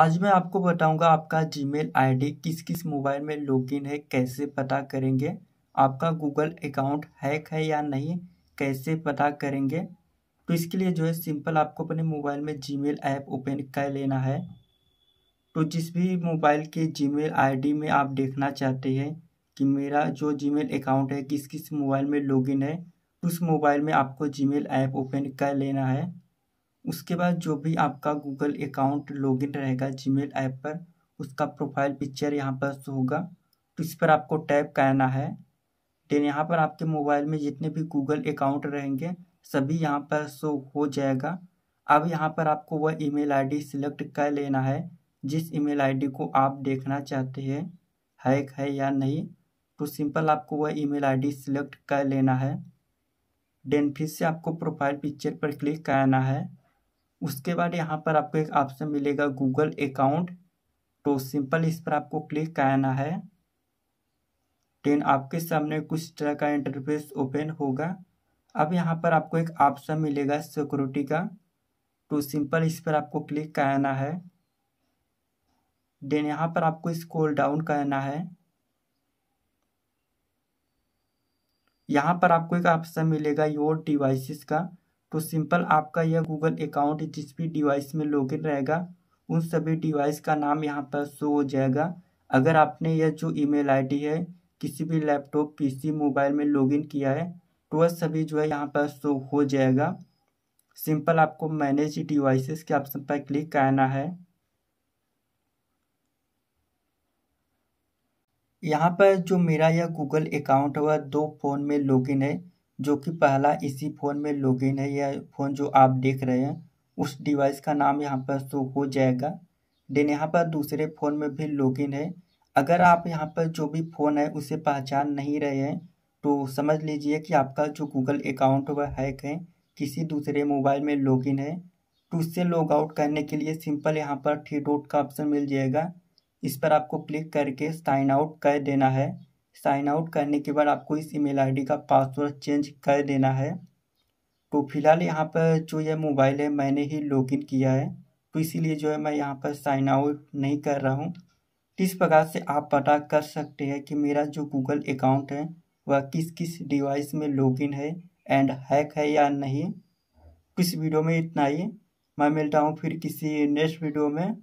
आज मैं आपको बताऊंगा आपका जीमेल आईडी किस किस मोबाइल में लॉगिन है कैसे पता करेंगे आपका गूगल अकाउंट हैक है या नहीं कैसे पता करेंगे तो इसके लिए जो है सिंपल आपको अपने मोबाइल में जीमेल ऐप ओपन कर लेना है तो जिस भी मोबाइल के जीमेल आईडी में आप देखना चाहते हैं कि मेरा जो जीमेल अकाउंट है किस किस मोबाइल में लॉगिन है उस मोबाइल में आपको जीमेल ऐप ओपन कर लेना है उसके बाद जो भी आपका गूगल अकाउंट लॉगिन रहेगा जीमेल ऐप पर उसका प्रोफाइल पिक्चर यहाँ पर शो होगा तो इस पर आपको टैप करना है देन यहाँ पर आपके मोबाइल में जितने भी गूगल अकाउंट रहेंगे सभी यहाँ पर शो हो जाएगा अब यहाँ पर आपको वह ईमेल आईडी सिलेक्ट कर लेना है जिस ईमेल आईडी को आप देखना चाहते हैं हैक है या नहीं तो सिंपल आपको वह ईमेल आईडी सिलेक्ट कर लेना है देन फिर से आपको प्रोफाइल पिक्चर पर क्लिक करना है उसके बाद यहाँ पर आपको एक ऑप्शन मिलेगा गूगल अकाउंट तो सिंपल इस पर आपको क्लिक करना है देन आपके सामने कुछ तरह का इंटरफेस ओपन होगा अब यहाँ पर आपको एक ऑप्शन मिलेगा सिक्योरिटी का तो सिंपल इस पर आपको क्लिक करना है देन यहाँ पर आपको स्क्रॉल डाउन करना है यहाँ पर आपको एक ऑप्शन मिलेगा योर डिवाइसेस का तो सिंपल आपका यह गूगल अकाउंट जिस भी डिवाइस में लॉगिन रहेगा उन सभी डिवाइस का नाम यहाँ पर शो हो जाएगा अगर आपने यह जो ईमेल आईडी है किसी भी लैपटॉप पीसी मोबाइल में लॉगिन किया है तो वह सभी जो है यहाँ पर शो हो जाएगा सिंपल आपको मैनेज डिवाइसेस के ऑप्शन पर क्लिक करना है यहाँ पर जो मेरा यह गूगल अकाउंट वह दो फ़ोन में लॉगिन है जो कि पहला इसी फ़ोन में लॉगिन है यह फ़ोन जो आप देख रहे हैं उस डिवाइस का नाम यहाँ पर शो हो जाएगा देन यहाँ पर दूसरे फ़ोन में भी लॉगिन है अगर आप यहाँ पर जो भी फ़ोन है उसे पहचान नहीं रहे हैं तो समझ लीजिए कि आपका जो गूगल अकाउंट वह हैक है किसी दूसरे मोबाइल में लॉगिन है तो उससे लॉग आउट करने के लिए सिंपल यहाँ पर थ्री डॉट का ऑप्शन मिल जाएगा इस पर आपको क्लिक करके साइन आउट कर देना है साइन आउट करने के बाद आपको इस ईमेल आईडी का पासवर्ड चेंज कर देना है तो फिलहाल यहाँ पर जो यह मोबाइल है मैंने ही लॉगिन किया है तो इसीलिए जो है मैं यहाँ पर साइन आउट नहीं कर रहा हूँ इस प्रकार से आप पता कर सकते हैं कि मेरा जो गूगल अकाउंट है वह किस किस डिवाइस में लॉगिन है एंड हैक है या नहीं किस वीडियो में इतना ही मैं मिलता हूँ फिर किसी नेक्स्ट वीडियो में